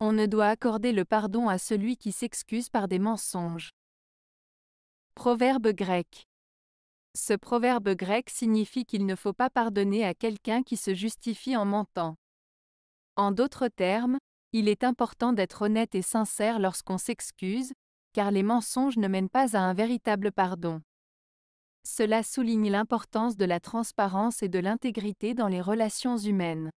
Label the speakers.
Speaker 1: On ne doit accorder le pardon à celui qui s'excuse par des mensonges. Proverbe grec. Ce proverbe grec signifie qu'il ne faut pas pardonner à quelqu'un qui se justifie en mentant. En d'autres termes, il est important d'être honnête et sincère lorsqu'on s'excuse, car les mensonges ne mènent pas à un véritable pardon. Cela souligne l'importance de la transparence et de l'intégrité dans les relations humaines.